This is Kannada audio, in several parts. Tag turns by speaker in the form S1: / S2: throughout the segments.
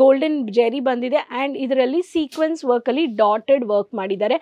S1: ಗೋಲ್ಡನ್ ಜೆರಿ ಬಂದಿದೆ ಅಂಡ್ ಇದರಲ್ಲಿ ಸೀಕ್ವೆನ್ಸ್ ವರ್ಕಲ್ಲಿ ಡಾಟೆಡ್ ವರ್ಕ್ ಮಾಡಿದ್ದಾರೆ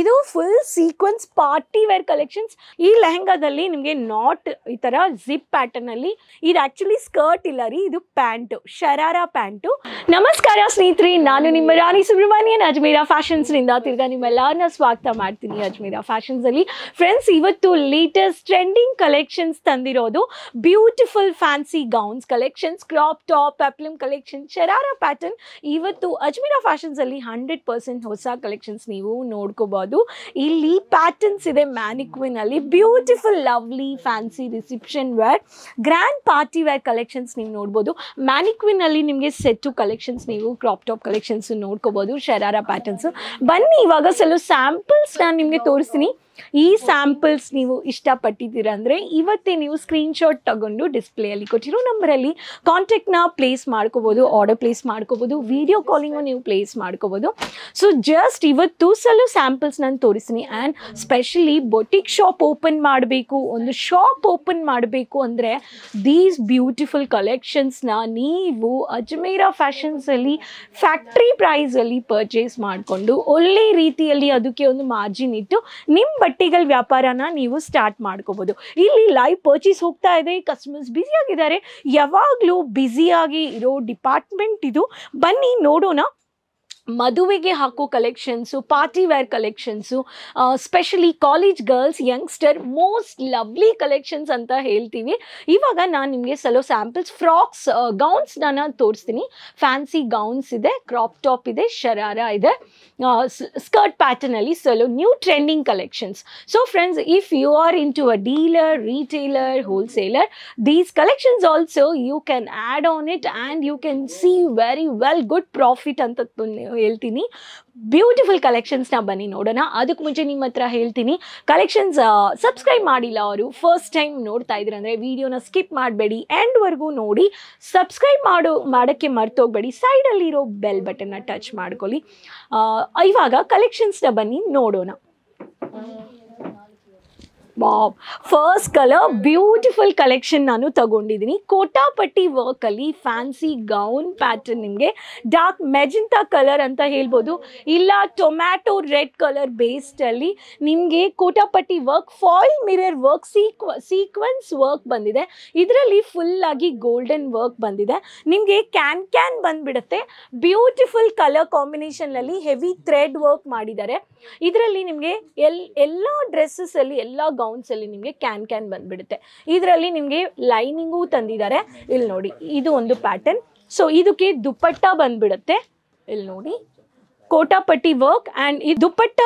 S1: ಇದು full sequence party wear collections ಈ ಲೆಹೆಂಗಾದಲ್ಲಿ ನಿಮಗೆ ನಾಟ್ ಈ ತರ ಜಿಪ್ ಪ್ಯಾಟರ್ನಲ್ಲಿ ಇದು ಆ್ಯಕ್ಚುಲಿ ಸ್ಕರ್ಟ್ ಇಲ್ಲ ರೀ ಇದು ಪ್ಯಾಂಟು ಶರಾರಾ ಪ್ಯಾಂಟು ನಮಸ್ಕಾರ ಸ್ನೇಹಿತರಿ ನಾನು ನಿಮ್ಮ ರಾಣಿ ಸುಬ್ರಹ್ಮಣ್ಯನ್ ಅಜ್ಮೀರಾ ಫ್ಯಾಷನ್ಸ್ನಿಂದ ತಿರ್ಗಾ ನಿಮ್ಮೆಲ್ಲರನ್ನ ಸ್ವಾಗತ ಮಾಡ್ತೀನಿ ಅಜ್ಮೀರಾ ಅಲ್ಲಿ ಫ್ರೆಂಡ್ಸ್ ಇವತ್ತು ಲೇಟೆಸ್ಟ್ ಟ್ರೆಂಡಿಂಗ್ ಕಲೆಕ್ಷನ್ಸ್ ತಂದಿರೋದು beautiful fancy gowns collections crop top ಅಪ್ಲಿಮ್ ಕಲೆಕ್ಷನ್ಸ್ ಶರಾರ ಪ್ಯಾಟರ್ನ್ ಇವತ್ತು ಅಜ್ಮೀರಾ ಫ್ಯಾಷನ್ಸಲ್ಲಿ ಹಂಡ್ರೆಡ್ ಪರ್ಸೆಂಟ್ ಹೊಸ ಕಲೆಕ್ಷನ್ಸ್ ನೀವು ನೋಡ್ಕೋಬೋದು ಇಲ್ಲಿ ಪ್ಯಾಟರ್ನ್ಸ್ ಇದೆ ಮ್ಯಾನಿಕ್ವಿನಲ್ಲಿ beautiful lovely fancy reception wear grand party wear collections ನೀವು ನೋಡ್ಬೋದು ಮ್ಯಾನಿಕ್ವಿನಲ್ಲಿ ನಿಮಗೆ ಸೆಟ್ಟು ಕಲೆಕ್ಷನ್ಸ್ ನೀವು ಕ್ರಾಪ್ ಟಾಪ್ ಕಲೆಕ್ಷನ್ಸ್ ನೋಡ್ಕೋಬೋದು ಶರಾರ ಪ್ಯಾಟರ್ನ್ಸು ಬನ್ನಿ ಇವಾಗ ಸ್ಯಾಂಪಲ್ಸ್ ನಾನು ನಿಮಗೆ ತೋರಿಸ್ತೀನಿ ಈ ಸ್ಯಾಂಪಲ್ಸ್ ನೀವು ಇಷ್ಟಪಟ್ಟಿದ್ದೀರಾ ಅಂದರೆ ಇವತ್ತೇ ನೀವು ಸ್ಕ್ರೀನ್ಶಾಟ್ ತಗೊಂಡು ಡಿಸ್ಪ್ಲೇಯಲ್ಲಿ ಕೊಟ್ಟಿರೋ ನಂಬರಲ್ಲಿ ಕಾಂಟ್ಯಾಕ್ಟ್ನ ಪ್ಲೇಸ್ ಮಾಡ್ಕೋಬೋದು ಆರ್ಡರ್ ಪ್ಲೇಸ್ ಮಾಡ್ಕೋಬೋದು ವಿಡಿಯೋ ಕಾಲಿಂಗು ನೀವು ಪ್ಲೇಸ್ ಮಾಡ್ಕೋಬೋದು ಸೊ ಜಸ್ಟ್ ಇವತ್ತು ಸಲ ಸ್ಯಾಂಪಲ್ಸ್ ನಾನು ತೋರಿಸ್ತೀನಿ and specially boutique shop open ಮಾಡಬೇಕು ಒಂದು ಶಾಪ್ ಓಪನ್ ಮಾಡಬೇಕು ಅಂದರೆ ದೀಸ್ ಬ್ಯೂಟಿಫುಲ್ ಕಲೆಕ್ಷನ್ಸ್ನ ನೀವು ಅಜ್ಮೇರ ಫ್ಯಾಷನ್ಸಲ್ಲಿ ಫ್ಯಾಕ್ಟ್ರಿ ಪ್ರೈಸಲ್ಲಿ ಪರ್ಚೇಸ್ ಮಾಡಿಕೊಂಡು ಒಳ್ಳೆ ರೀತಿಯಲ್ಲಿ ಅದಕ್ಕೆ ಒಂದು ಮಾರ್ಜಿನ್ ಇಟ್ಟು ನಿಮ್ಮ ಬಟ್ಟೆಗಳ ವ್ಯಾಪಾರನ ನೀವು ಸ್ಟಾರ್ಟ್ ಮಾಡ್ಕೋಬೋದು ಇಲ್ಲಿ ಲೈವ್ ಪರ್ಚೇಸ್ ಹೋಗ್ತಾ ಇದೆ ಕಸ್ಟಮರ್ಸ್ ಬ್ಯುಸಿಯಾಗಿದ್ದಾರೆ ಯಾವಾಗಲೂ ಬ್ಯುಸಿಯಾಗಿ ಇರೋ ಡಿಪಾರ್ಟ್ಮೆಂಟ್ ಇದು ಬನ್ನಿ ನೋಡೋಣ मदुवे हाको collections party wear collections specially college girl youngster most lovely collection अंत हेल्ती इवग ना निगे सलो सैंपल फ्राक्स गौन्स तोर्तनी fancy gowns crop top sharara इत स्कर्ट पैटर्न सलो new trending collection so friends if you are into a dealer retailer wholesaler these collection also you can add on it and you can see very well good profit अंत ಹೇಳ್ತೀನಿ ಬ್ಯೂಟಿಫುಲ್ ಕಲೆಕ್ಷನ್ಸ್ನ ಬನ್ನಿ ನೋಡೋಣ ಅದಕ್ಕೆ ಮುಂಚೆ ನಿಮ್ಮ ಹತ್ರ ಹೇಳ್ತೀನಿ ಕಲೆಕ್ಷನ್ಸ್ ಸಬ್ಸ್ಕ್ರೈಬ್ ಮಾಡಿಲ್ಲ ಅವರು ಫಸ್ಟ್ ಟೈಮ್ ನೋಡ್ತಾ ಇದ್ದೀರ ಅಂದರೆ ವಿಡಿಯೋನ ಸ್ಕಿಪ್ ಮಾಡಬೇಡಿ ಎಂಡ್ವರೆಗೂ ನೋಡಿ ಸಬ್ಸ್ಕ್ರೈಬ್ ಮಾಡೋ ಮಾಡೋಕ್ಕೆ ಮರ್ತೋಗ್ಬೇಡಿ ಸೈಡಲ್ಲಿರೋ ಬೆಲ್ ಬಟನ್ನ ಟಚ್ ಮಾಡ್ಕೊಳ್ಳಿ ಇವಾಗ ಕಲೆಕ್ಷನ್ಸ್ನ ಬನ್ನಿ ನೋಡೋಣ ಬಾಬ್ ಫಸ್ಟ್ ಕಲರ್ ಬ್ಯೂಟಿಫುಲ್ ಕಲೆಕ್ಷನ್ ನಾನು ತಗೊಂಡಿದ್ದೀನಿ ಕೋಟಾಪಟ್ಟಿ ವರ್ಕಲ್ಲಿ ಫ್ಯಾನ್ಸಿ ಗೌನ್ ಪ್ಯಾಟರ್ನ್ ನಿಮಗೆ ಡಾರ್ಕ್ ಮೆಜೆಂಟಾ ಕಲರ್ ಅಂತ ಹೇಳ್ಬೋದು ಇಲ್ಲ ಟೊಮ್ಯಾಟೊ ರೆಡ್ ಕಲರ್ ಬೇಸ್ಡಲ್ಲಿ ನಿಮಗೆ ಕೋಟಾಪಟ್ಟಿ ವರ್ಕ್ ಫಾಯಿಲ್ ಮಿರರ್ ವರ್ಕ್ ಸೀಕ್ವ ಸೀಕ್ವೆನ್ಸ್ ವರ್ಕ್ ಬಂದಿದೆ ಇದರಲ್ಲಿ ಫುಲ್ ಆಗಿ ಗೋಲ್ಡನ್ ವರ್ಕ್ ಬಂದಿದೆ ನಿಮಗೆ ಕ್ಯಾನ್ ಕ್ಯಾನ್ ಬಂದುಬಿಡುತ್ತೆ ಬ್ಯೂಟಿಫುಲ್ ಕಲರ್ ಕಾಂಬಿನೇಷನ್ನಲ್ಲಿ ಹೆವಿ ಥ್ರೆಡ್ ವರ್ಕ್ ಮಾಡಿದ್ದಾರೆ ಇದರಲ್ಲಿ ನಿಮಗೆ ಎಲ್ ಎಲ್ಲ ಡ್ರೆಸ್ಸಸ್ಸಲ್ಲಿ ಎಲ್ಲ ಗೌನ್ ಅಲ್ಲಿ ನಿಮಗೆ ಕ್ಯಾನ್ ಕ್ಯಾನ್ ಬಂದ್ಬಿಡುತ್ತೆ ಇದರಲ್ಲಿ ನಿಮಗೆ ಲೈನಿಂಗು ತಂದಿದ್ದಾರೆ ಇಲ್ಲಿ ನೋಡಿ ಇದು ಒಂದು ಪ್ಯಾಟರ್ನ್ ಸೊ ಇದಕ್ಕೆ ದುಪ್ಪಟ್ಟ ಬಂದ್ಬಿಡುತ್ತೆ ಇಲ್ಲಿ ನೋಡಿ ಕೋಟಾಪಟ್ಟಿ ವರ್ಕ್ ಆ್ಯಂಡ್ ಈ ದುಪ್ಪಟ್ಟ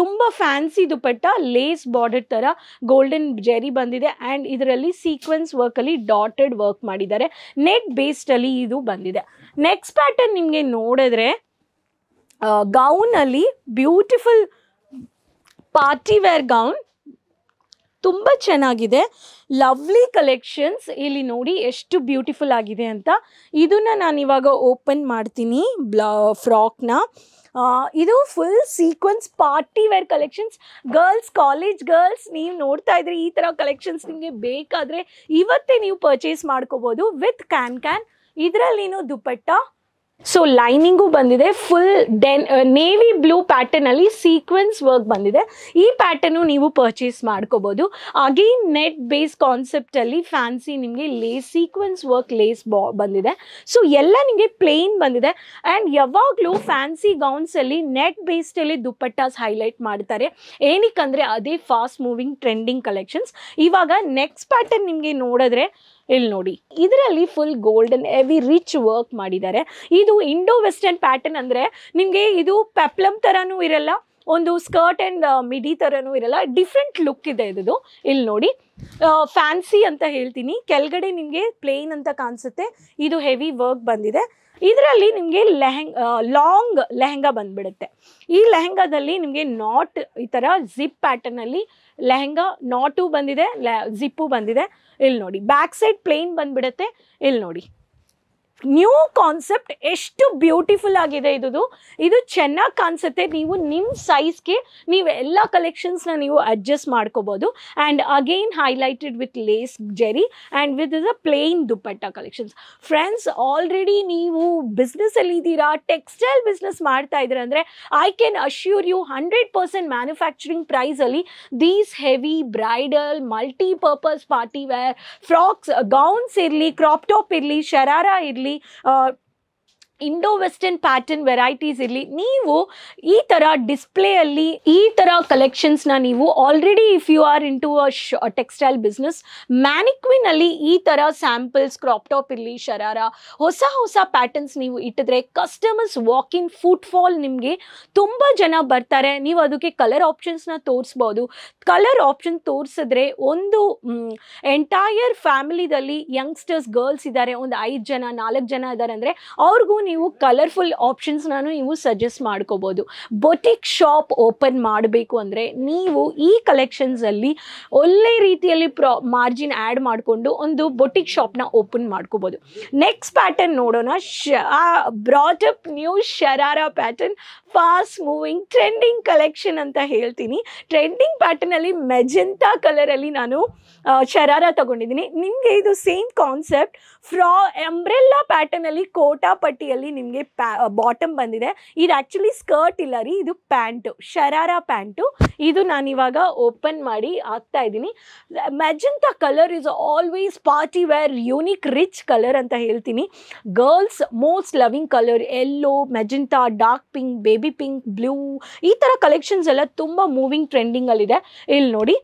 S1: ತುಂಬ ಫ್ಯಾನ್ಸಿ ದುಪ್ಪಟ್ಟ ಲೇಸ್ ಬಾರ್ಡರ್ ಥರ ಗೋಲ್ಡನ್ ಜೆರಿ ಬಂದಿದೆ ಆ್ಯಂಡ್ ಇದರಲ್ಲಿ ಸೀಕ್ವೆನ್ಸ್ ವರ್ಕಲ್ಲಿ ಡಾಟೆಡ್ ವರ್ಕ್ ಮಾಡಿದ್ದಾರೆ ನೆಟ್ ಬೇಸ್ಡಲ್ಲಿ ಇದು ಬಂದಿದೆ ನೆಕ್ಸ್ಟ್ ಪ್ಯಾಟರ್ನ್ ನಿಮಗೆ ನೋಡಿದ್ರೆ ಗೌನಲ್ಲಿ ಬ್ಯೂಟಿಫುಲ್ ಪಾರ್ಟಿ ವೇರ್ ಗೌನ್ ತುಂಬ ಚೆನ್ನಾಗಿದೆ ಲವ್ಲಿ ಕಲೆಕ್ಷನ್ಸ್ ಇಲ್ಲಿ ನೋಡಿ ಎಷ್ಟು ಬ್ಯೂಟಿಫುಲ್ ಆಗಿದೆ ಅಂತ ಇದನ್ನು ಇವಾಗ ಓಪನ್ ಮಾಡ್ತೀನಿ ಬ್ಲ ಫ್ರಾಕ್ನ ಇದು full sequence party wear collections girls college girls ನೀವು ನೋಡ್ತಾ ಇದ್ರಿ ಈ ಥರ ಕಲೆಕ್ಷನ್ಸ್ ನಿಮಗೆ ಬೇಕಾದರೆ ಇವತ್ತೇ ನೀವು ಪರ್ಚೇಸ್ ಮಾಡ್ಕೋಬೋದು ವಿತ್ ಕ್ಯಾನ್ ಕ್ಯಾನ್ ಇದರಲ್ಲಿನೂ ದುಪಟ್ಟ ಸೊ ಲೈನಿಂಗು ಬಂದಿದೆ ಫುಲ್ ಡೆನ್ ನೇವಿ ಬ್ಲೂ ಪ್ಯಾಟರ್ನಲ್ಲಿ ಸೀಕ್ವೆನ್ಸ್ ವರ್ಕ್ ಬಂದಿದೆ ಈ ಪ್ಯಾಟರ್ನು ನೀವು ಪರ್ಚೇಸ್ ಮಾಡ್ಕೋಬೋದು ಅಗೇನ್ ನೆಟ್ ಬೇಸ್ ಕಾನ್ಸೆಪ್ಟಲ್ಲಿ ಫ್ಯಾನ್ಸಿ ನಿಮಗೆ ಲೇಸ್ ಸೀಕ್ವೆನ್ಸ್ ವರ್ಕ್ ಲೇಸ್ ಬಾ ಬಂದಿದೆ ಸೊ ಎಲ್ಲ ನಿಮಗೆ ಪ್ಲೇನ್ ಬಂದಿದೆ ಆ್ಯಂಡ್ ಯಾವಾಗಲೂ ಫ್ಯಾನ್ಸಿ ಗೌನ್ಸಲ್ಲಿ ನೆಟ್ ಬೇಸ್ಡಲ್ಲಿ ದುಪ್ಪಟ್ಟಾಸ್ ಹೈಲೈಟ್ ಮಾಡ್ತಾರೆ ಏನಕ್ಕೆ ಅಂದರೆ ಅದೇ ಫಾಸ್ಟ್ ಮೂವಿಂಗ್ ಟ್ರೆಂಡಿಂಗ್ ಕಲೆಕ್ಷನ್ಸ್ ಇವಾಗ ನೆಕ್ಸ್ಟ್ ಪ್ಯಾಟರ್ನ್ ನಿಮಗೆ ನೋಡಿದ್ರೆ ಇಲ್ಲಿ ನೋಡಿ ಇದರಲ್ಲಿ full golden heavy rich work ಮಾಡಿದ್ದಾರೆ ಇದು ಇಂಡೋ ವೆಸ್ಟರ್ನ್ ಪ್ಯಾಟರ್ನ್ ಅಂದರೆ ನಿಮಗೆ ಇದು ಪೆಪ್ಲಮ್ ಥರನೂ ಇರಲ್ಲ ಒಂದು ಸ್ಕರ್ಟ್ ಆ್ಯಂಡ್ ಮಿಡಿ ಥರನೂ ಇರಲ್ಲ ಡಿಫ್ರೆಂಟ್ ಲುಕ್ ಇದೆ ಇದು ಇಲ್ಲಿ ನೋಡಿ ಫ್ಯಾನ್ಸಿ ಅಂತ ಹೇಳ್ತೀನಿ ಕೆಳಗಡೆ ನಿಮಗೆ ಪ್ಲೇನ್ ಅಂತ ಕಾಣಿಸುತ್ತೆ ಇದು ಹೆವಿ ವರ್ಕ್ ಬಂದಿದೆ ಇದರಲ್ಲಿ ನಿಮಗೆ ಲೆಹೆಂಗ್ ಲಾಂಗ್ ಲೆಹೆಂಗಾ ಬಂದ್ಬಿಡುತ್ತೆ ಈ ಲೆಹೆಂಗಾದಲ್ಲಿ ನಿಮಗೆ ನಾಟ್ ಈ ಥರ ಜಿಪ್ ಪ್ಯಾಟರ್ನಲ್ಲಿ ಲೆಹೆಂಗಾ ನಾಟು ಬಂದಿದೆ ಜಿಪ್ಪು ಬಂದಿದೆ ಇಲ್ಲಿ ನೋಡಿ ಬ್ಯಾಕ್ ಸೈಡ್ ಪ್ಲೇನ್ ಬಂದ್ಬಿಡುತ್ತೆ ಇಲ್ಲಿ ನೋಡಿ ನ್ಯೂ ಕಾನ್ಸೆಪ್ಟ್ ಎಷ್ಟು ಬ್ಯೂಟಿಫುಲ್ ಆಗಿದೆ ಇದು ಇದು ಚೆನ್ನಾಗಿ ಕಾಣಿಸುತ್ತೆ ನೀವು ನಿಮ್ಮ ಸೈಜ್ಗೆ ನೀವು ಎಲ್ಲ ಕಲೆಕ್ಷನ್ಸ್ನ ನೀವು ಅಡ್ಜಸ್ಟ್ ಮಾಡ್ಕೋಬೋದು and again highlighted with lace zari and with is a plain dupatta collections friends already ನೀವು ಬಿಸ್ನೆಸ್ಸಲ್ಲಿ ಇದ್ದೀರಾ ಟೆಕ್ಸ್ಟೈಲ್ ಬಿಸ್ನೆಸ್ ಮಾಡ್ತಾ ಇದ್ದೀರ ಅಂದರೆ I can assure you hundred percent manufacturing ಪ್ರೈಸಲ್ಲಿ these heavy bridal multipurpose party wear frocks gowns ಇರಲಿ ಕ್ರಾಪ್ ಟಾಪ್ ಇರಲಿ ಶರಾರ ಇರಲಿ ली और ಇಂಡೋ ವೆಸ್ಟರ್ನ್ ಪ್ಯಾಟರ್ನ್ ವೆರೈಟೀಸ್ ಇರಲಿ ನೀವು ಈ ಥರ ಡಿಸ್ಪ್ಲೇಯಲ್ಲಿ ಈ ಥರ ಕಲೆಕ್ಷನ್ಸ್ನ ನೀವು already if you are into a textile business ಮ್ಯಾನಿಕ್ವಿನಲ್ಲಿ ಈ ಥರ ಸ್ಯಾಂಪಲ್ಸ್ ಕ್ರಾಪ್ ಟಾಪ್ ಇರಲಿ ಶರಾರ ಹೊಸ ಹೊಸ ಪ್ಯಾಟರ್ನ್ಸ್ ನೀವು ಇಟ್ಟಿದ್ರೆ customers walking footfall foot fall ನಿಮಗೆ ತುಂಬ ಜನ ಬರ್ತಾರೆ ನೀವು ಅದಕ್ಕೆ ಕಲರ್ ಆಪ್ಷನ್ಸ್ನ ತೋರಿಸ್ಬೋದು ಕಲರ್ ಆಪ್ಷನ್ ತೋರಿಸಿದ್ರೆ ಒಂದು ಎಂಟೈರ್ ಫ್ಯಾಮಿಲಿದಲ್ಲಿ ಯಂಗ್ಸ್ಟರ್ಸ್ ಗರ್ಲ್ಸ್ ಇದ್ದಾರೆ ಒಂದು ಐದು ಜನ ನಾಲ್ಕು ಜನ ಇದ್ದಾರೆ ಅಂದರೆ ಅವ್ರಿಗೂ ನೀವು ಕಲರ್ಫುಲ್ ನಾನು ನೀವು ಸಜೆಸ್ಟ್ ಮಾಡ್ಕೋಬೋದು ಬೊಟಿಕ್ ಶಾಪ್ ಓಪನ್ ಮಾಡಬೇಕು ಅಂದರೆ ನೀವು ಈ ಕಲೆಕ್ಷನ್ಸಲ್ಲಿ ಒಳ್ಳೆ ರೀತಿಯಲ್ಲಿ ಪ್ರಾ ಮಾರ್ಜಿನ್ ಆ್ಯಡ್ ಮಾಡಿಕೊಂಡು ಒಂದು ಬೊಟಿಕ್ ಶಾಪ್ನ ಓಪನ್ ಮಾಡ್ಕೋಬೋದು ನೆಕ್ಸ್ಟ್ ಪ್ಯಾಟರ್ನ್ ನೋಡೋಣ ಶ brought up new sharara pattern fast moving trending collection ಅಂತ ಹೇಳ್ತೀನಿ ಟ್ರೆಂಡಿಂಗ್ ಪ್ಯಾಟರ್ನಲ್ಲಿ ಮೆಜೆಂಟಾ ಕಲರಲ್ಲಿ ನಾನು ಶರಾರ ತಗೊಂಡಿದ್ದೀನಿ ನಿಮಗೆ ಇದು ಸೇಮ್ ಕಾನ್ಸೆಪ್ಟ್ ಫ್ರಾ ಅಂಬ್ರೆಲ್ಲಾ ಪ್ಯಾಟರ್ನಲ್ಲಿ ಕೋಟಾ ಪಟ್ಟಿಯಲ್ಲಿ ನಿಮಗೆ ಪ್ಯಾ ಬಾಟಮ್ ಬಂದಿದೆ ಇದು ಆ್ಯಕ್ಚುಲಿ ಸ್ಕರ್ಟ್ ಇಲ್ಲ ರೀ ಇದು ಪ್ಯಾಂಟು ಶರಾರ ಪ್ಯಾಂಟು ಇದು ನಾನು ಇವಾಗ ಓಪನ್ ಮಾಡಿ ಹಾಕ್ತಾ ಇದ್ದೀನಿ magenta colour is always party wear unique rich colour ಅಂತ ಹೇಳ್ತೀನಿ girls most loving colour yellow magenta dark pink baby baby pink blue ಈ ಥರ ಕಲೆಕ್ಷನ್ಸ್ ಎಲ್ಲ ತುಂಬ ಮೂವಿಂಗ್ ಟ್ರೆಂಡಿಂಗಲ್ಲಿದೆ ಇಲ್ಲಿ ನೋಡಿ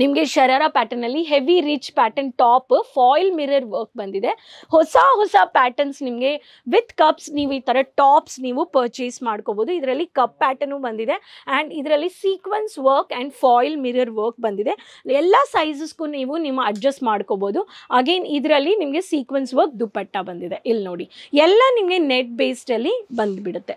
S1: ನಿಮಗೆ ಶರಾರ ಪ್ಯಾಟರ್ನಲ್ಲಿ heavy rich pattern top foil mirror work ಬಂದಿದೆ ಹೊಸ ಹೊಸ ಪ್ಯಾಟರ್ನ್ಸ್ ನಿಮಗೆ ವಿತ್ ಕಪ್ಸ್ ನೀವು ಈ ಥರ ಟಾಪ್ಸ್ ನೀವು ಪರ್ಚೇಸ್ ಮಾಡ್ಕೋಬೋದು ಇದರಲ್ಲಿ ಕಪ್ ಪ್ಯಾಟರ್ನು ಬಂದಿದೆ ಆ್ಯಂಡ್ ಇದರಲ್ಲಿ sequence work and foil mirror work ಬಂದಿದೆ ಎಲ್ಲ ಸೈಜಸ್ಗೂ ನೀವು ನಿಮ್ಮ ಅಡ್ಜಸ್ಟ್ ಮಾಡ್ಕೋಬೋದು ಅಗೇನ್ ಇದರಲ್ಲಿ ನಿಮಗೆ ಸೀಕ್ವೆನ್ಸ್ ವರ್ಕ್ ದುಪ್ಪಟ್ಟ ಬಂದಿದೆ ಇಲ್ಲಿ ನೋಡಿ ಎಲ್ಲ ನಿಮಗೆ ನೆಟ್ ಬೇಸ್ಡಲ್ಲಿ ಬಂದುಬಿಡುತ್ತೆ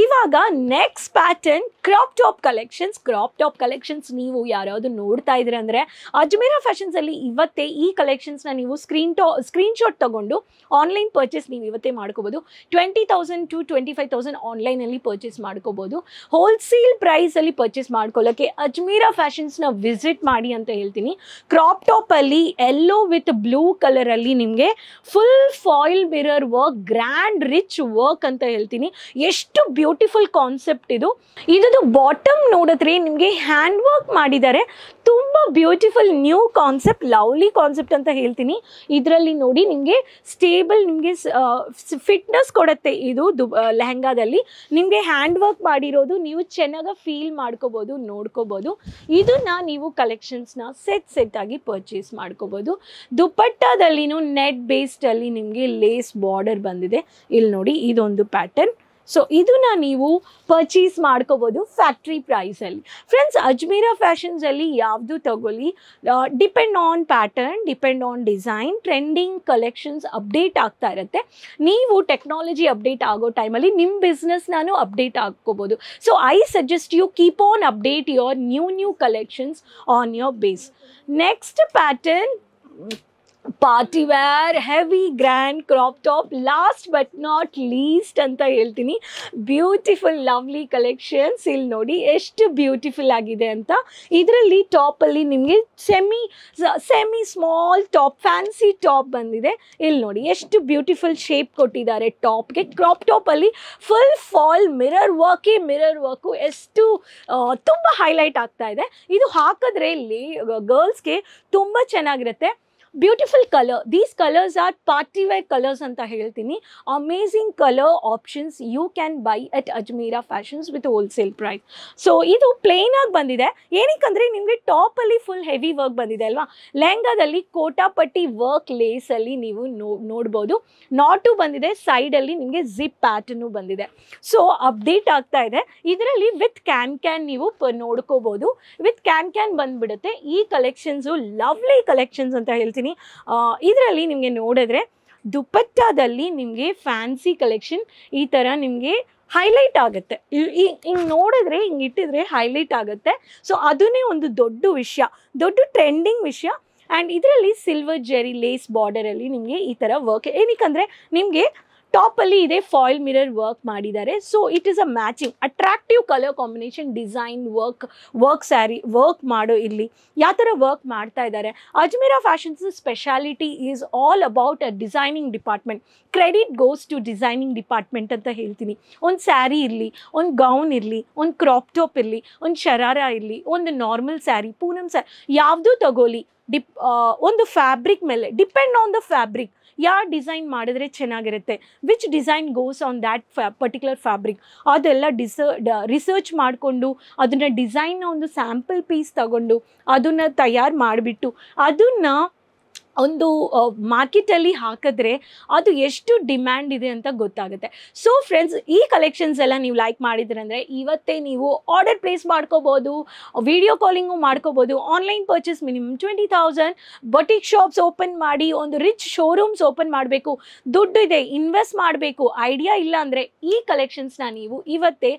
S1: ಇವಾಗ next pattern crop top collections crop top collections ನೀವು ಯಾರ್ಯಾವ್ದು ನೋಡ್ತಾ ಇದ್ರೆ ಅಂದರೆ ಅಜ್ಮೀರಾ ಫ್ಯಾಷನ್ಸಲ್ಲಿ ಇವತ್ತೇ ಈ ಕಲೆಕ್ಷನ್ಸ್ನ ನೀವು ಸ್ಕ್ರೀನ್ ಟಾ ಸ್ಕ್ರೀನ್ಶಾಟ್ ತಗೊಂಡು ಆನ್ಲೈನ್ ಪರ್ಚೇಸ್ ನೀವು ಇವತ್ತೇ ಮಾಡ್ಕೋಬೋದು twenty thousand to twenty five thousand ಆನ್ಲೈನಲ್ಲಿ ಪರ್ಚೇಸ್ ಮಾಡ್ಕೋಬೋದು ಹೋಲ್ಸೇಲ್ ಪ್ರೈಸಲ್ಲಿ ಪರ್ಚೇಸ್ ಮಾಡ್ಕೊಳ್ಳೋಕ್ಕೆ ಅಜ್ಮೀರಾ ಫ್ಯಾಷನ್ಸ್ನ ವಿಸಿಟ್ ಮಾಡಿ ಅಂತ ಹೇಳ್ತೀನಿ ಕ್ರಾಪ್ ಟಾಪಲ್ಲಿ ಎಲ್ಲೋ ವಿತ್ ಬ್ಲೂ ಕಲರಲ್ಲಿ ನಿಮಗೆ full foil mirror work grand rich work ಅಂತ ಹೇಳ್ತೀನಿ ಎಷ್ಟು ಬ್ಯೂಟಿಫುಲ್ ಕಾನ್ಸೆಪ್ಟ್ ಇದು ಇದೊಂದು ಬಾಟಮ್ ನೋಡಿದ್ರೆ ನಿಮಗೆ ಹ್ಯಾಂಡ್ ವರ್ಕ್ ಮಾಡಿದ್ದಾರೆ ತುಂಬ beautiful new concept lovely concept ಅಂತ ಹೇಳ್ತೀನಿ ಇದರಲ್ಲಿ ನೋಡಿ ನಿಮಗೆ ಸ್ಟೇಬಲ್ ನಿಮಗೆ ಫಿಟ್ನೆಸ್ ಕೊಡುತ್ತೆ ಇದು ಲೆಹಂಗಾದಲ್ಲಿ ನಿಮಗೆ ಹ್ಯಾಂಡ್ ವರ್ಕ್ ಮಾಡಿರೋದು ನೀವು ಚೆನ್ನಾಗಿ ಫೀಲ್ ಮಾಡ್ಕೋಬೋದು ನೋಡ್ಕೋಬೋದು ಇದನ್ನು ನೀವು ಕಲೆಕ್ಷನ್ಸ್ನ ಸೆಟ್ ಸೆಟ್ ಆಗಿ ಪರ್ಚೇಸ್ ಮಾಡ್ಕೋಬೋದು ದುಪ್ಪಟ್ಟದಲ್ಲಿನೂ ನೆಟ್ ಬೇಸ್ಡಲ್ಲಿ ನಿಮಗೆ ಲೇಸ್ ಬಾರ್ಡರ್ ಬಂದಿದೆ ಇಲ್ಲಿ ನೋಡಿ ಇದೊಂದು ಪ್ಯಾಟರ್ನ್ ಸೊ ಇದನ್ನ ನೀವು ಪರ್ಚೇಸ್ ಮಾಡ್ಕೋಬೋದು ಫ್ಯಾಕ್ಟ್ರಿ ಪ್ರೈಸಲ್ಲಿ ಫ್ರೆಂಡ್ಸ್ ಅಜ್ಮೀರಾ ಫ್ಯಾಷನ್ಸಲ್ಲಿ ಯಾವುದು ತಗೊಳ್ಳಿ depend on pattern depend on design trending collections update ಆಗ್ತಾ ಇರುತ್ತೆ ನೀವು ಟೆಕ್ನಾಲಜಿ ಅಪ್ಡೇಟ್ ಆಗೋ ಟೈಮಲ್ಲಿ ನಿಮ್ಮ ಬಿಸ್ನೆಸ್ ಅಪ್ಡೇಟ್ ಹಾಕ್ಕೋಬೋದು so I suggest you keep on update your new new collections on your base next pattern party wear heavy grand crop top last but not least ಅಂತ ಹೇಳ್ತೀನಿ ಬ್ಯೂಟಿಫುಲ್ ಲವ್ಲಿ ಕಲೆಕ್ಷನ್ಸ್ ಇಲ್ಲಿ ನೋಡಿ ಎಷ್ಟು ಬ್ಯೂಟಿಫುಲ್ ಆಗಿದೆ ಅಂತ ಇದರಲ್ಲಿ ಟಾಪಲ್ಲಿ ನಿಮಗೆ semi semi small top fancy top ಬಂದಿದೆ ಇಲ್ಲಿ ನೋಡಿ ಎಷ್ಟು ಬ್ಯೂಟಿಫುಲ್ ಶೇಪ್ ಕೊಟ್ಟಿದ್ದಾರೆ ಟಾಪ್ಗೆ ಕ್ರಾಪ್ ಟಾಪಲ್ಲಿ ಫುಲ್ ಫಾಲ್ ಮಿರರ್ ವರ್ಕೇ ಮಿರರ್ ವರ್ಕು ಎಷ್ಟು ತುಂಬ ಹೈಲೈಟ್ ಆಗ್ತಾ ಇದೆ ಇದು ಹಾಕಿದ್ರೆ ಇಲ್ಲಿ ಗರ್ಲ್ಸ್ಗೆ ತುಂಬ ಚೆನ್ನಾಗಿರುತ್ತೆ beautiful colour these colours are party wear colours ಅಂತ ಹೇಳ್ತೀನಿ amazing colour options you can buy at Ajmera fashions with wholesale price so ಇದು ಪ್ಲೇನ್ ಆಗಿ ಬಂದಿದೆ ಏನಕ್ಕಂದರೆ ನಿಮಗೆ ಟಾಪಲ್ಲಿ ಫುಲ್ ಹೆವಿ ವರ್ಕ್ ಬಂದಿದೆ ಅಲ್ವಾ ಲೆಹಂಗಾದಲ್ಲಿ ಕೋಟಾಪಟ್ಟಿ ವರ್ಕ್ ಲೇಸಲ್ಲಿ ನೀವು ನೋ ನೋಡ್ಬೋದು ನಾಟು ಬಂದಿದೆ ಸೈಡಲ್ಲಿ ನಿಮಗೆ ಝಿಪ್ ಪ್ಯಾಟರ್ನು ಬಂದಿದೆ ಸೊ ಅಪ್ಡೇಟ್ ಆಗ್ತಾ ಇದೆ ಇದರಲ್ಲಿ ವಿತ್ ಕ್ಯಾನ್ ಕ್ಯಾನ್ ನೀವು ನೋಡ್ಕೋಬಹುದು ವಿತ್ ಕ್ಯಾನ್ ಕ್ಯಾನ್ ಬಂದ್ಬಿಡುತ್ತೆ ಈ ಕಲೆಕ್ಷನ್ಸು ಲವ್ಲಿ ಕಲೆಕ್ಷನ್ಸ್ ಅಂತ ಹೇಳ್ತೀನಿ ಇದರಲ್ಲಿ ನಿಮಗೆ ನೋಡಿದ್ರೆ ದುಪಟ್ಟಾದಲ್ಲಿ ನಿಮಗೆ ಫ್ಯಾನ್ಸಿ ಕಲೆಕ್ಷನ್ ಈ ಥರ ನಿಮಗೆ ಹೈಲೈಟ್ ಆಗುತ್ತೆ ಹಿಂಗೆ ನೋಡಿದ್ರೆ ಹಿಂಗೆ ಇಟ್ಟಿದ್ರೆ ಹೈಲೈಟ್ ಆಗುತ್ತೆ ಸೊ ಅದನ್ನೇ ಒಂದು ದೊಡ್ಡ ವಿಷಯ ದೊಡ್ಡ ಟ್ರೆಂಡಿಂಗ್ ವಿಷಯ ಆ್ಯಂಡ್ ಇದರಲ್ಲಿ ಸಿಲ್ವರ್ ಜೆರಿ ಲೇಸ್ ಬಾರ್ಡರಲ್ಲಿ ನಿಮಗೆ ಈ ಥರ ವರ್ಕ್ ಏನಕ್ಕೆ ನಿಮಗೆ ಟಾಪಲ್ಲಿ ಇದೆ ಫಾಯಿಲ್ ಮಿರರ್ ವರ್ಕ್ ಮಾಡಿದ್ದಾರೆ so it is a matching attractive colour combination design work work sari work ಮಾಡೋ ಇಲ್ಲಿ ಯಾವ ಥರ ವರ್ಕ್ ಮಾಡ್ತಾ ಇದ್ದಾರೆ Ajmera fashions speciality is all about a designing department credit goes to designing department ಅಂತ ಹೇಳ್ತೀನಿ ಒಂದು ಸ್ಯಾರಿ ಇರಲಿ ಒಂದು ಗೌನ್ ಇರಲಿ ಒಂದು ಕ್ರಾಪ್ ಟಾಪ್ ಇರಲಿ ಒಂದು ಶರಾರ ಇರಲಿ ಒಂದು ನಾರ್ಮಲ್ ಸ್ಯಾರಿ ಪೂನಮ್ ಸ್ಯಾರಿ ಯಾವುದೂ ತಗೋಲಿ ಡಿಪ್ ಒಂದು ಫ್ಯಾಬ್ರಿಕ್ ಮೇಲೆ ಡಿಪೆಂಡ್ ಆನ್ ದ ಫ್ಯಾಬ್ರಿಕ್ ಯಾವ ಡಿಸೈನ್ ಮಾಡಿದರೆ ಚೆನ್ನಾಗಿರುತ್ತೆ which design goes on that ಫ್ಯಾ ಪರ್ಟಿಕ್ಯುಲರ್ ಫ್ಯಾಬ್ರಿಕ್ ಅದೆಲ್ಲ ಡಿಸ ರಿಸರ್ಚ್ ಮಾಡಿಕೊಂಡು ಅದನ್ನು ಡಿಸೈನ್ನ ಒಂದು ಸ್ಯಾಂಪಲ್ ಪೀಸ್ ತಗೊಂಡು ಅದನ್ನು ತಯಾರು ಮಾಡಿಬಿಟ್ಟು ಅದನ್ನು ಒಂದು ಮಾರ್ಕೆಟಲ್ಲಿ ಹಾಕಿದ್ರೆ ಅದು ಎಷ್ಟು ಡಿಮ್ಯಾಂಡ್ ಇದೆ ಅಂತ ಗೊತ್ತಾಗುತ್ತೆ ಸೊ ಫ್ರೆಂಡ್ಸ್ ಈ ಕಲೆಕ್ಷನ್ಸ್ ಎಲ್ಲ ನೀವು ಲೈಕ್ ಮಾಡಿದ್ರೆ ಇವತ್ತೇ ನೀವು ಆರ್ಡರ್ ಪ್ಲೇಸ್ ಮಾಡ್ಕೋಬೋದು ವಿಡಿಯೋ ಕಾಲಿಂಗು ಮಾಡ್ಕೋಬೋದು online purchase minimum twenty thousand boutique shops open ಮಾಡಿ ಒಂದು ರಿಚ್ ಶೋರೂಮ್ಸ್ ಓಪನ್ ಮಾಡಬೇಕು ದುಡ್ಡು ಇದೆ ಇನ್ವೆಸ್ಟ್ ಮಾಡಬೇಕು ಐಡಿಯಾ ಇಲ್ಲ ಅಂದರೆ ಈ ಕಲೆಕ್ಷನ್ಸ್ನ ನೀವು ಇವತ್ತೇ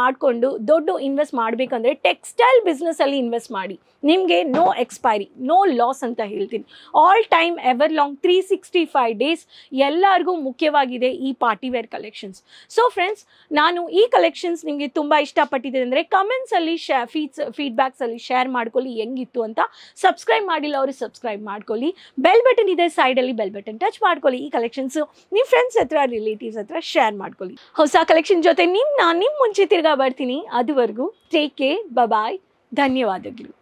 S1: ಮಾಡಿಕೊಂಡು ದೊಡ್ಡ ಇನ್ವೆಸ್ಟ್ ಮಾಡಬೇಕಂದ್ರೆ ಟೆಕ್ಸ್ಟೈಲ್ ಬಿಸ್ನೆಸ್ಸಲ್ಲಿ ಇನ್ವೆಸ್ಟ್ ಮಾಡಿ ನಿಮಗೆ ನೋ ಎಕ್ಸ್ಪೈರಿ ನೋ ಲಾಸ್ ಅಂತ ಹೇಳ್ತೀನಿ all time ever long three sixty five days ಎಲ್ಲರಿಗೂ ಮುಖ್ಯವಾಗಿದೆ ಈ party wear collections so friends ನಾನು ಈ ಕಲೆಕ್ಷನ್ಸ್ ನಿಮಗೆ ತುಂಬ ಇಷ್ಟಪಟ್ಟಿದೆ ಅಂದರೆ ಕಮೆಂಟ್ಸಲ್ಲಿ ಶೇ ಫೀಡ್ಸ್ ಫೀಡ್ಬ್ಯಾಕ್ಸಲ್ಲಿ ಶೇರ್ ಮಾಡ್ಕೊಳ್ಳಿ ಹೆಂಗಿತ್ತು ಅಂತ ಸಬ್ಸ್ಕ್ರೈಬ್ ಮಾಡಿಲ್ಲ ಅವರು ಸಬ್ಸ್ಕ್ರೈಬ್ ಮಾಡ್ಕೊಳ್ಳಿ ಬೆಲ್ ಬಟನ್ ಇದೆ ಸೈಡಲ್ಲಿ ಬೆಲ್ ಬಟನ್ ಟಚ್ ಮಾಡ್ಕೊಳ್ಳಿ ಈ ಕಲೆಕ್ಷನ್ಸ್ ನಿಮ್ಮ ಫ್ರೆಂಡ್ಸ್ ಹತ್ರ ರಿಲೇಟಿವ್ಸ್ ಹತ್ರ ಶೇರ್ ಮಾಡ್ಕೊಳ್ಳಿ ಹೊಸ ಕಲೆಕ್ಷನ್ ಜೊತೆ ನಿಮ್ಮ ನಾನು ನಿಮ್ಮ ಮುಂಚೆ ತಿರ್ಗಾ ಬರ್ತೀನಿ ಅದುವರೆಗೂ ಟೇಕ್ ಕೇರ್ ಬಬಾಯ್ ಧನ್ಯವಾದಗಳು